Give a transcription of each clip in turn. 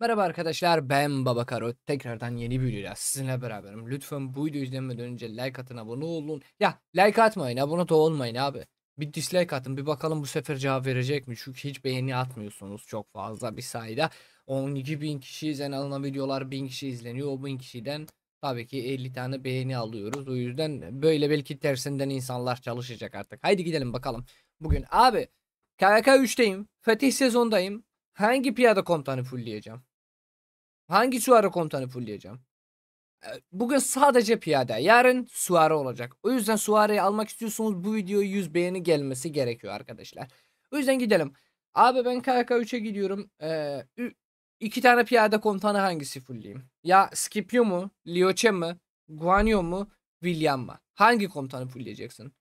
Merhaba arkadaşlar ben Baba Karo tekrardan yeni bir videoyla sizinle beraberim lütfen bu videoyu izlemeden önce like atın abone olun ya like atmayın abone da olmayın abi bir dislike atın bir bakalım bu sefer cevap verecek mi çünkü hiç beğeni atmıyorsunuz çok fazla bir sayıda 12.000 kişi izlenen videolar 1000 kişi izleniyor o 1000 kişiden tabii ki 50 tane beğeni alıyoruz o yüzden böyle belki tersinden insanlar çalışacak artık haydi gidelim bakalım bugün abi KVK 3'teyim Fetih sezondayım Hangi piyade komutanı fullleyeceğim? Hangi suara komutanı fullleyeceğim? Ee, bugün sadece piyade. Yarın suare olacak. O yüzden suareyi almak istiyorsunuz. Bu videoyu 100 beğeni gelmesi gerekiyor arkadaşlar. O yüzden gidelim. Abi ben KK3'e gidiyorum. Ee, iki tane piyade komutanı hangisi fullleyeyim? Ya Scipio mu? Lioche mi? Guanyo mu? William mı? Hangi komutanı fullleyeceksin?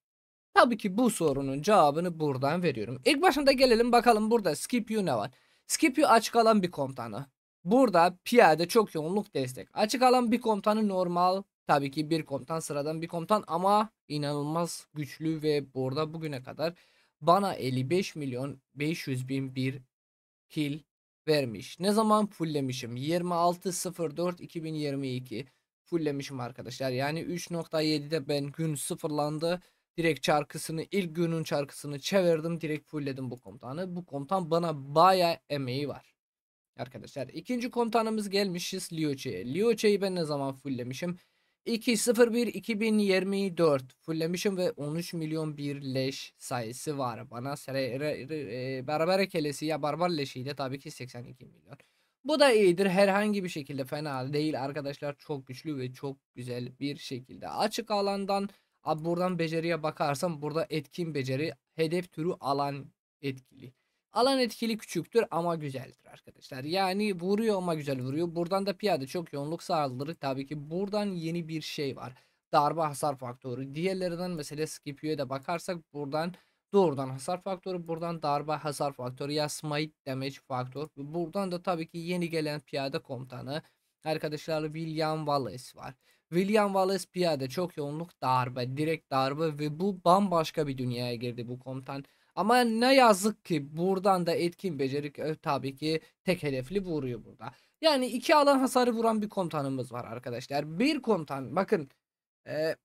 Tabii ki bu sorunun cevabını buradan veriyorum. İlk başında gelelim bakalım burada Scipio ne var? Scipio açık alan bir komutanı. Burada piyade çok yoğunluk destek. Açık alan bir komutanı normal tabii ki bir komutan sıradan bir komutan ama inanılmaz güçlü ve burada bugüne kadar bana 55 milyon 500 bin bir kill vermiş. Ne zaman fulllemişim? 26.04.2022 fulllemişim arkadaşlar. Yani 3.7'de ben gün sıfırlandı. Direkt çarkısını ilk günün çarkısını çevirdim direkt fullledim bu komutanı. Bu komutan bana baya emeği var. Arkadaşlar ikinci komutanımız gelmişiz Lioche'ye. Lioche'yi ben ne zaman fulllemişim? 201 2024 fulllemişim ve 13 milyon bir leş sayısı var. Bana re, re, e, re, kelesi ya barbar leşi tabii ki 82 milyon. Bu da iyidir. Herhangi bir şekilde fena değil arkadaşlar. Çok güçlü ve çok güzel bir şekilde. Açık alandan Abi buradan beceriye bakarsam burada etkin beceri hedef türü alan etkili. Alan etkili küçüktür ama güzeldir arkadaşlar. Yani vuruyor ama güzel vuruyor. Buradan da piyade çok yoğunluk sağladı. Tabii ki buradan yeni bir şey var. Darbe hasar faktörü. Diğerlerinden mesela Scipio'ya da bakarsak buradan doğrudan hasar faktörü. Buradan darbe hasar faktörü ya smite damage faktör. Buradan da tabii ki yeni gelen piyade komutanı. Arkadaşlar William Wallace var. William Wallace piyade çok yoğunluk darbe direkt darbe ve bu bambaşka bir dünyaya girdi bu komutan. Ama ne yazık ki buradan da etkin becerik e, tabii ki tek hedefli vuruyor burada. Yani iki alan hasarı vuran bir komutanımız var arkadaşlar. Bir komutan bakın e,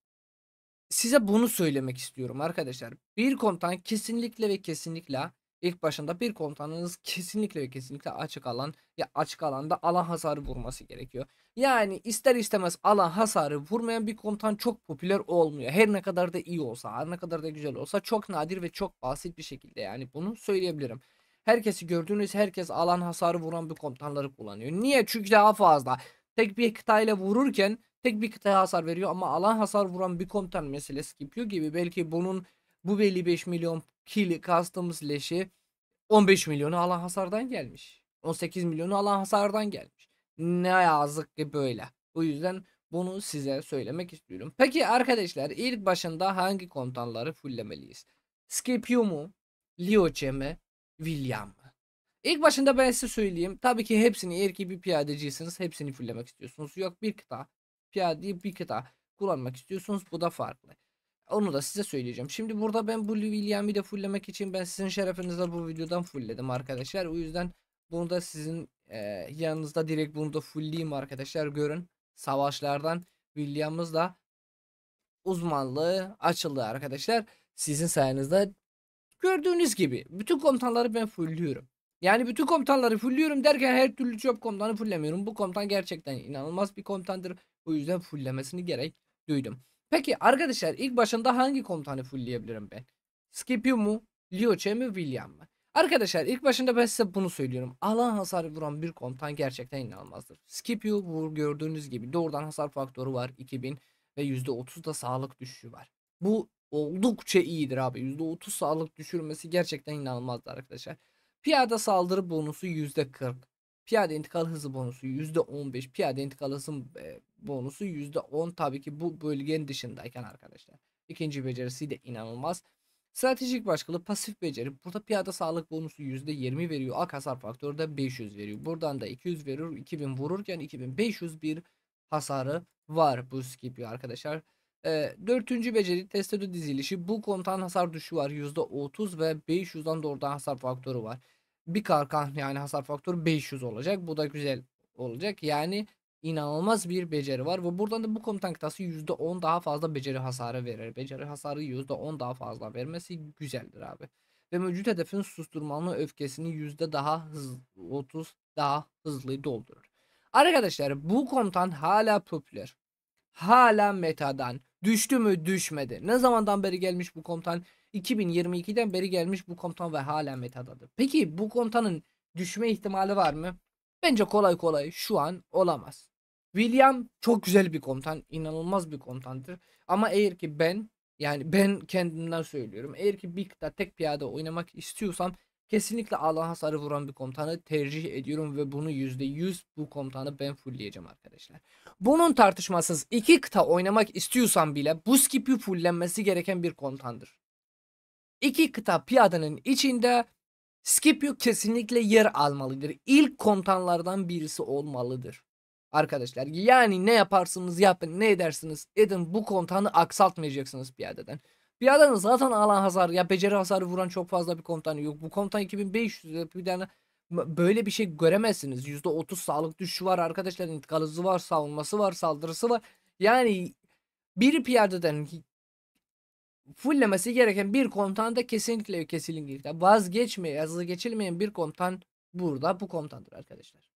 size bunu söylemek istiyorum arkadaşlar. Bir komutan kesinlikle ve kesinlikle İlk başında bir komutanınız kesinlikle ve kesinlikle açık alan ya açık alanda alan hasarı vurması gerekiyor. Yani ister istemez alan hasarı vurmayan bir komutan çok popüler olmuyor. Her ne kadar da iyi olsa, her ne kadar da güzel olsa çok nadir ve çok basit bir şekilde yani bunu söyleyebilirim. Herkesi gördüğünüz herkes alan hasarı vuran bir komutanları kullanıyor. Niye? Çünkü daha fazla. Tek bir kıtayla vururken tek bir kıtaya hasar veriyor ama alan hasar vuran bir komutan meselesi yapıyor gibi belki bunun bu 55 milyon kili kastımız leşi 15 milyonu alan hasardan gelmiş. 18 milyonu alan hasardan gelmiş. Ne yazık ki böyle. Bu yüzden bunu size söylemek istiyorum. Peki arkadaşlar ilk başında hangi komutanları fulllemeliyiz? Scipio mu? Lioce mi? William mı? İlk başında ben size söyleyeyim. Tabii ki hepsini eğer ki bir piyadeciyseniz hepsini fulllemek istiyorsunuz. Yok bir kıta piyade bir kıta kullanmak istiyorsunuz. Bu da farklı. Onu da size söyleyeceğim. Şimdi burada ben bu William'i de fulllemek için ben sizin şerefinize bu videodan fullledim arkadaşlar. O yüzden bunu da sizin e, yanınızda direkt bunu da fullleyeyim arkadaşlar. Görün savaşlardan William'ımız da uzmanlığı açıldı arkadaşlar. Sizin sayenizde gördüğünüz gibi bütün komutanları ben fullliyorum. Yani bütün komutanları fullliyorum derken her türlü job komutanı fulllemiyorum. Bu komutan gerçekten inanılmaz bir komutandır. O yüzden fulllemesini gerek duydum. Peki arkadaşlar ilk başında hangi komutanı fullleyebilirim ben? Scipio mu? Lioche mi? William mı? Arkadaşlar ilk başında ben size bunu söylüyorum. Alan hasarı vuran bir komutan gerçekten inanılmazdır. Scipio vur gördüğünüz gibi doğrudan hasar faktörü var 2000 ve %30 da sağlık düşüşü var. Bu oldukça iyidir abi. %30 sağlık düşürmesi gerçekten inanılmazdır arkadaşlar. Piyada saldırı bonusu %40. Piyade intikal hızı bonusu %15. Piyade intikal hızı e, bonusu %10 tabii ki bu bölgenin dışındayken arkadaşlar. İkinci becerisi de inanılmaz. Stratejik başkalı pasif beceri. Burada piyade sağlık bonusu %20 veriyor. Ak hasar faktörü de 500 veriyor. Buradan da 200 veriyor. 2000 vururken 2500 bir hasarı var bu skipi arkadaşlar. E, dörtüncü beceri testodo dizilişi. Bu komutan hasar düşü var %30 ve 500'dan doğrudan hasar faktörü var bir karkan yani hasar faktörü 500 olacak. Bu da güzel olacak. Yani inanılmaz bir beceri var ve buradan da bu komutan kıtası %10 daha fazla beceri hasarı verir. Beceri hasarı %10 daha fazla vermesi güzeldir abi. Ve mevcut hedefin susturmanın öfkesini yüzde daha hızlı, 30 daha hızlı doldurur. Arkadaşlar bu komutan hala popüler. Hala metadan. Düştü mü düşmedi. Ne zamandan beri gelmiş bu komutan? 2022'den beri gelmiş bu komutan ve hala metadadır. Peki bu komutanın düşme ihtimali var mı? Bence kolay kolay şu an olamaz. William çok güzel bir komutan, inanılmaz bir komutandır. Ama eğer ki ben yani ben kendimden söylüyorum. Eğer ki bir kıta tek piyade oynamak istiyorsam kesinlikle alan hasarı vuran bir komutanı tercih ediyorum ve bunu %100 bu komutanı ben fullleyeceğim arkadaşlar. Bunun tartışmasız iki kıta oynamak istiyorsan bile bu skipi fulllenmesi gereken bir komutandır. İki kıta piyadanın içinde Skipio kesinlikle yer almalıdır. İlk kontanlardan birisi olmalıdır. Arkadaşlar yani ne yaparsınız yapın ne edersiniz edin bu kontanı aksaltmayacaksınız piyadadan. Piyadanın zaten alan hasar ya beceri hasarı vuran çok fazla bir komutan yok. Bu kontan 2500 bir tane böyle bir şey göremezsiniz. %30 sağlık düşüşü var arkadaşlar. İntikal hızı var, savunması var, saldırısı var. Yani bir piyadeden fulllemesi gereken bir komutan da kesinlikle kesilin kesinlikle vazgeçmeye, geçilmeyen bir komutan burada bu komutandır arkadaşlar.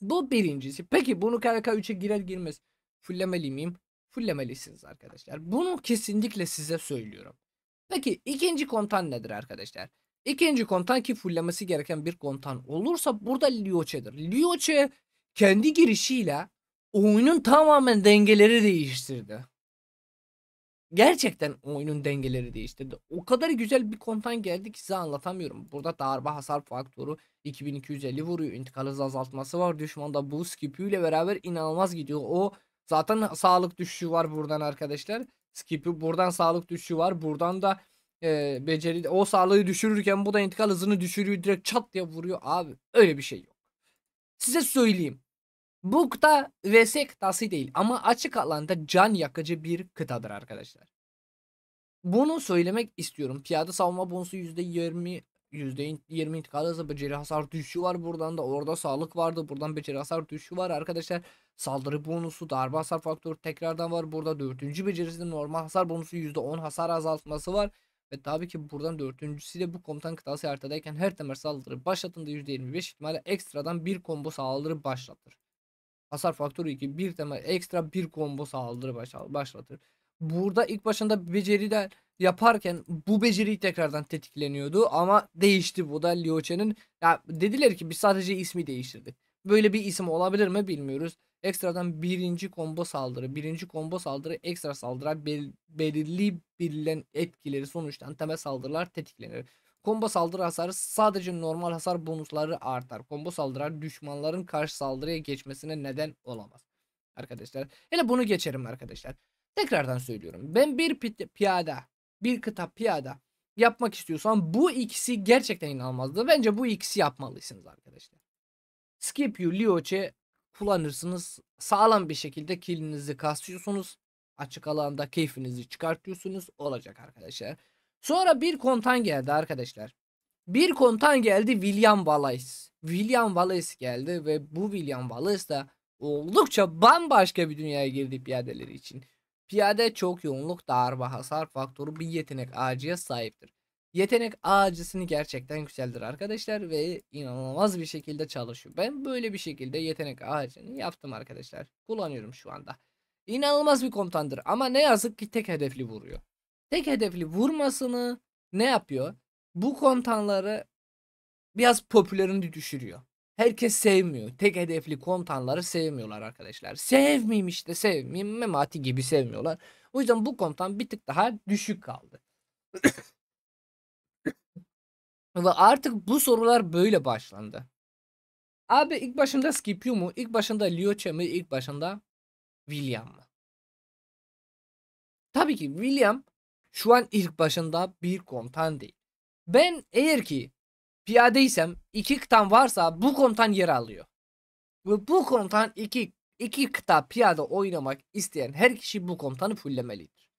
Bu birincisi. Peki bunu KK3'e girer girmez fullemeli miyim? Fullemelisiniz arkadaşlar. Bunu kesinlikle size söylüyorum. Peki ikinci komutan nedir arkadaşlar? İkinci komutan ki fullemesi gereken bir komutan olursa burada Lioche'dir. Lioche kendi girişiyle oyunun tamamen dengeleri değiştirdi gerçekten oyunun dengeleri değiştirdi. O kadar güzel bir kontan geldi ki size anlatamıyorum. Burada darbe hasar faktörü 2250 vuruyor. İntikal hızı azaltması var. Düşmanda bu skipüyle beraber inanılmaz gidiyor. O zaten sağlık düşüşü var buradan arkadaşlar. Skip'i buradan sağlık düşüşü var. Buradan da e, beceri o sağlığı düşürürken bu da intikal hızını düşürüyor. Direkt çat diye vuruyor. Abi öyle bir şey yok. Size söyleyeyim. Bukta VS kıtası değil ama açık alanda can yakıcı bir kıtadır arkadaşlar. Bunu söylemek istiyorum. Piyade savunma bonusu %20 %20 intikal hızı beceri hasar düşüşü var buradan da orada sağlık vardı buradan beceri hasar düşüşü var arkadaşlar saldırı bonusu darbe hasar faktörü tekrardan var burada dördüncü becerisinde normal hasar bonusu %10 hasar azaltması var ve tabii ki buradan dördüncüsü de bu komutan kıtası haritadayken her temel saldırı başlatında %25 ihtimalle ekstradan bir combo saldırı başlatır. Hasar faktörü 2. Bir tema ekstra bir combo saldırı başlatır. Burada ilk başında beceriler yaparken bu beceri tekrardan tetikleniyordu ama değişti bu da Lioche'nin. Ya dediler ki biz sadece ismi değiştirdik. Böyle bir isim olabilir mi bilmiyoruz. Ekstradan birinci combo saldırı. Birinci combo saldırı ekstra saldıra bel belirli bilinen etkileri sonuçtan temel saldırılar tetiklenir. Kombo saldırı hasarı sadece normal hasar bonusları artar. Kombo saldırı düşmanların karşı saldırıya geçmesine neden olamaz. Arkadaşlar hele bunu geçerim arkadaşlar. Tekrardan söylüyorum. Ben bir piyada, bir kıta piyada yapmak istiyorsan bu ikisi gerçekten inanılmazdı. Bence bu ikisi yapmalısınız arkadaşlar. Skip you Lioche kullanırsınız. Sağlam bir şekilde kilinizi kasıyorsunuz. Açık alanda keyfinizi çıkartıyorsunuz. Olacak arkadaşlar. Sonra bir kontan geldi arkadaşlar. Bir kontan geldi William Wallace. William Wallace geldi ve bu William Wallace da oldukça bambaşka bir dünyaya girdi piyadeleri için. Piyade çok yoğunluk, darbe, hasar faktörü bir yetenek ağacıya sahiptir. Yetenek ağacısını gerçekten güzeldir arkadaşlar ve inanılmaz bir şekilde çalışıyor. Ben böyle bir şekilde yetenek ağacını yaptım arkadaşlar. Kullanıyorum şu anda. İnanılmaz bir komutandır ama ne yazık ki tek hedefli vuruyor tek hedefli vurmasını ne yapıyor? Bu komutanları biraz popülerini düşürüyor. Herkes sevmiyor. Tek hedefli komutanları sevmiyorlar arkadaşlar. Sevmeyeyim işte sevmeyeyim. Memati gibi sevmiyorlar. O yüzden bu komutan bir tık daha düşük kaldı. Ve artık bu sorular böyle başlandı. Abi ilk başında Scipio mu? İlk başında Lyoche mi? İlk başında William mı? Tabii ki William şu an ilk başında bir komutan değil. Ben eğer ki piyadeysem iki kıtam varsa bu komutan yer alıyor. Ve bu komutan iki, iki kıta piyade oynamak isteyen her kişi bu komutanı fullemelidir.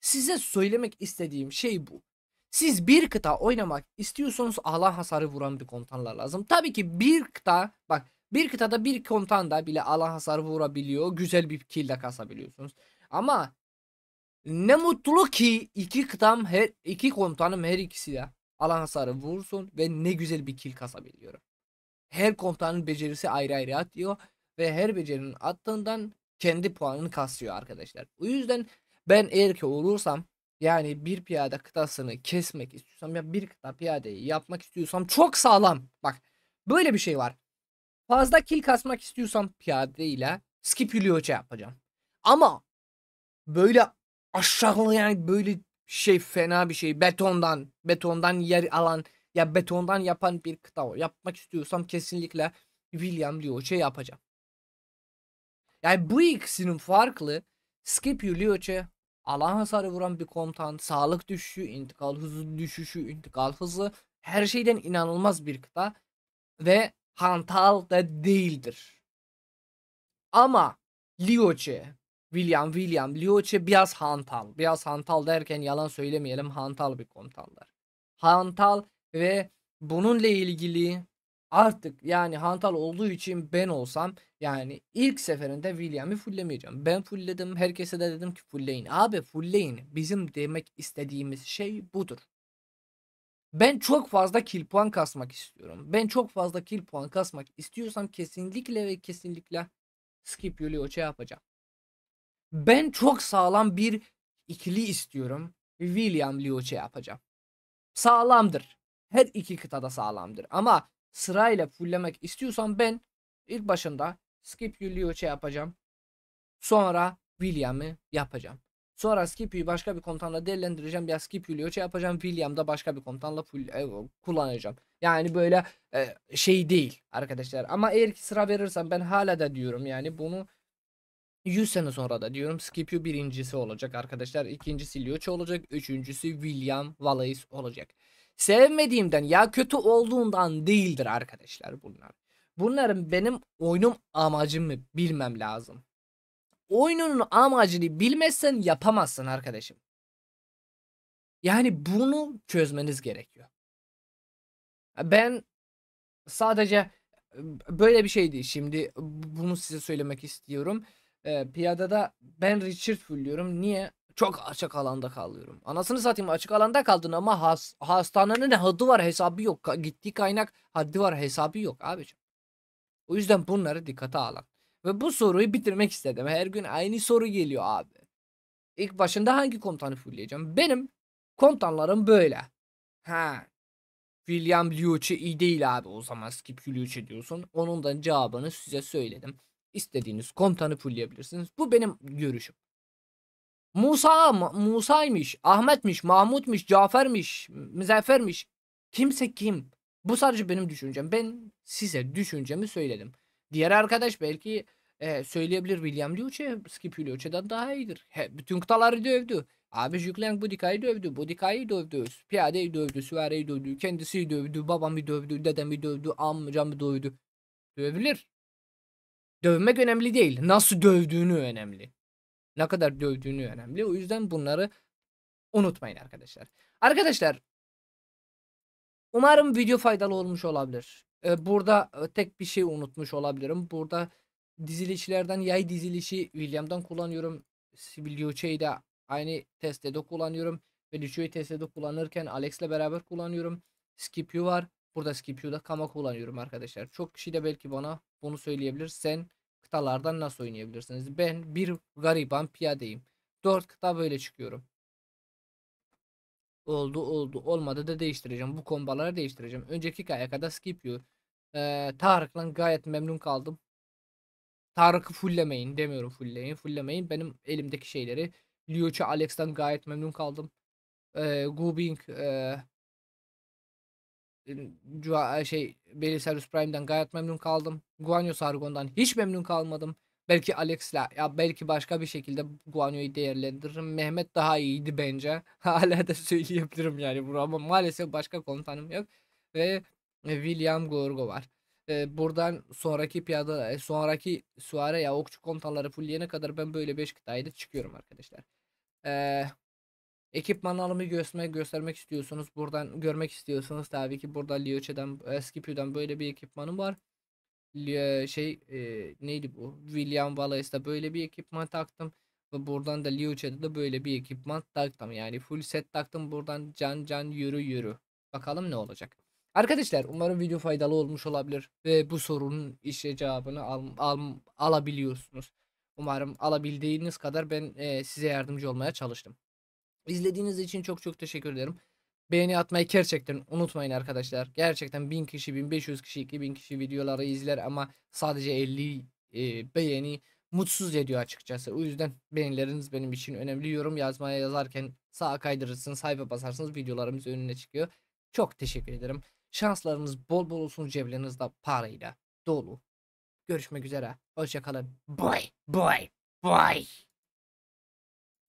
Size söylemek istediğim şey bu. Siz bir kıta oynamak istiyorsanız alan hasarı vuran bir komutanlar lazım. Tabii ki bir kıta bak bir kıtada bir komutan da bile alan hasarı vurabiliyor. Güzel bir kill de kasabiliyorsunuz. Ama ne mutlu ki iki kıtam her iki komutanım her ikisi de alan hasarı vursun ve ne güzel bir kill kasabiliyorum. Her komutanın becerisi ayrı ayrı atıyor ve her becerinin attığından kendi puanını kasıyor arkadaşlar. O yüzden ben eğer ki olursam yani bir piyade kıtasını kesmek istiyorsam ya bir kıta piyadeyi yapmak istiyorsam çok sağlam. Bak böyle bir şey var. Fazla kill kasmak istiyorsam piyade ile skip yapacağım. Ama böyle aşağılı yani böyle şey fena bir şey. Betondan, betondan yer alan ya betondan yapan bir kıta o. Yapmak istiyorsam kesinlikle William şey yapacağım. Yani bu ikisinin farklı Scipio Lioche alan hasarı vuran bir komutan, sağlık düşüşü, intikal hızı düşüşü, intikal hızı her şeyden inanılmaz bir kıta ve hantal da değildir. Ama Lioche William William Lioche biraz hantal. Biraz hantal derken yalan söylemeyelim hantal bir komutanlar. Hantal ve bununla ilgili artık yani hantal olduğu için ben olsam yani ilk seferinde William'i fullemeyeceğim. Ben fullledim herkese de dedim ki fullleyin. Abi fullleyin bizim demek istediğimiz şey budur. Ben çok fazla kill puan kasmak istiyorum. Ben çok fazla kill puan kasmak istiyorsam kesinlikle ve kesinlikle skip Yulioç'a şey yapacağım. Ben çok sağlam bir ikili istiyorum. William Liuce şey yapacağım. Sağlamdır. Her iki kıtada sağlamdır. Ama sırayla fullemek istiyorsan ben ilk başında Skip Liuce şey yapacağım. Sonra William'ı yapacağım. Sonra Skip'i başka bir komutanla değerlendireceğim. Ya Skip Liuce şey yapacağım. William' da başka bir komutanla full, e, kullanacağım. Yani böyle e, şey değil arkadaşlar. Ama eğer ki sıra verirsem ben hala da diyorum yani bunu 100 sene sonra da diyorum Scipio birincisi olacak arkadaşlar. ikincisi Lioch olacak. Üçüncüsü William Wallace olacak. Sevmediğimden ya kötü olduğundan değildir arkadaşlar bunlar. Bunların benim oyunum amacımı bilmem lazım. Oyunun amacını bilmezsen yapamazsın arkadaşım. Yani bunu çözmeniz gerekiyor. Ben sadece e, böyle bir şeydi. Şimdi bunu size söylemek istiyorum e, piyadada ben Richard full diyorum. Niye? Çok açık alanda kalıyorum. Anasını satayım açık alanda kaldın ama has, hastanenin haddi var hesabı yok. Ka gittiği kaynak haddi var hesabı yok abicim. O yüzden bunları dikkate alın. Ve bu soruyu bitirmek istedim. Her gün aynı soru geliyor abi. İlk başında hangi komutanı fulleyeceğim? Benim komutanlarım böyle. Ha. William Liucci iyi değil abi o zaman skip Liucci diyorsun. Onun da cevabını size söyledim. İstediğiniz komutanı fullleyebilirsiniz. Bu benim görüşüm. Musa, Musa'ymış, Ahmet'miş, Mahmut'miş, Cafer'miş, Müzeffer'miş. Kimse kim? Bu sadece benim düşüncem. Ben size düşüncemi söyledim. Diğer arkadaş belki e, söyleyebilir William Liuce, Skip Liuce'den daha iyidir. He, bütün kıtaları dövdü. Abi Jükleng Budika'yı dövdü, Budika'yı dövdü, Piyade'yi dövdü, Süvari'yi dövdü, kendisi dövdü, babamı dövdü, dedemi dövdü, amcamı dövdü. Dövülür. Dövmek önemli değil. Nasıl dövdüğünü önemli. Ne kadar dövdüğünü önemli. O yüzden bunları unutmayın arkadaşlar. Arkadaşlar umarım video faydalı olmuş olabilir. Ee, burada e, tek bir şey unutmuş olabilirim. Burada dizilişlerden yay dizilişi William'dan kullanıyorum. Sibilioce'yi de aynı testte de kullanıyorum. Ve Lucio'yu testte de kullanırken Alex'le beraber kullanıyorum. Skipio var. Burada Skipio'da Kama kullanıyorum arkadaşlar. Çok kişi de belki bana bunu söyleyebilir. Sen kıtalardan nasıl oynayabilirsiniz? Ben bir gariban piyadeyim. Dört kıta böyle çıkıyorum. Oldu oldu olmadı da değiştireceğim. Bu kombaları değiştireceğim. Önceki kayakada skip you. Ee, Tarık'la gayet memnun kaldım. Tarık'ı fulllemeyin demiyorum fullleyin. Fulllemeyin benim elimdeki şeyleri. Liuçi Alex'ten gayet memnun kaldım. Ee, Gubing e, ee, e, şey Beri Prime'den gayet memnun kaldım. Guanyos Argon'dan hiç memnun kalmadım. Belki Alex'la ya belki başka bir şekilde Guanyo'yu değerlendiririm. Mehmet daha iyiydi bence. Hala da söyleyebilirim yani bunu ama maalesef başka komutanım yok. Ve e, William Gorgo var. Ee, buradan sonraki piyada e, sonraki suare ya okçu komutanları fulleyene kadar ben böyle 5 kıtayla çıkıyorum arkadaşlar. Ee, ekipman alımı göstermek, göstermek istiyorsunuz. Buradan görmek istiyorsunuz tabii ki burada Lioche'den, Escipio'dan böyle bir ekipmanım var. Şey e, neydi bu? William Wallace'da böyle bir ekipman taktım. Ve buradan da Lioche'de de böyle bir ekipman taktım. Yani full set taktım. Buradan can can yürü yürü. Bakalım ne olacak. Arkadaşlar umarım video faydalı olmuş olabilir. Ve bu sorunun işe cevabını al, al, alabiliyorsunuz. Umarım alabildiğiniz kadar ben e, size yardımcı olmaya çalıştım. İzlediğiniz için çok çok teşekkür ederim. Beğeni atmayı gerçekten unutmayın arkadaşlar. Gerçekten 1000 kişi, 1500 kişi, 2000 kişi videoları izler ama sadece 50 e, beğeni mutsuz ediyor açıkçası. O yüzden beğenileriniz benim için önemli. Yorum yazmaya yazarken sağa kaydırırsınız, sayfa basarsınız videolarımız önüne çıkıyor. Çok teşekkür ederim. Şanslarınız bol bol olsun cebinizde parayla dolu. Görüşmek üzere. Hoşçakalın. Bye. Bye. Bye.